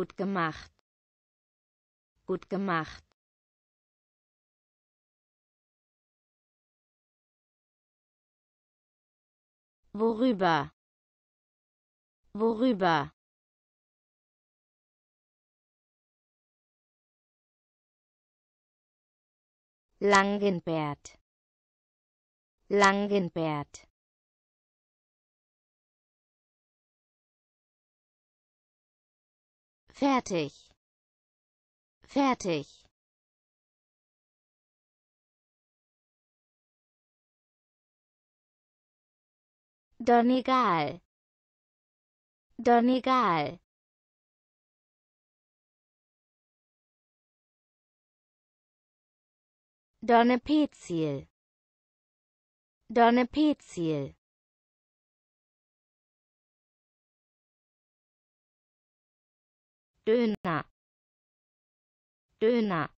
Gut gemacht. Gut gemacht. Worüber? Worüber? Langenbert. Langenbert. fertig fertig Donegal Donegal Donepezil Donepezil ルーナルーナ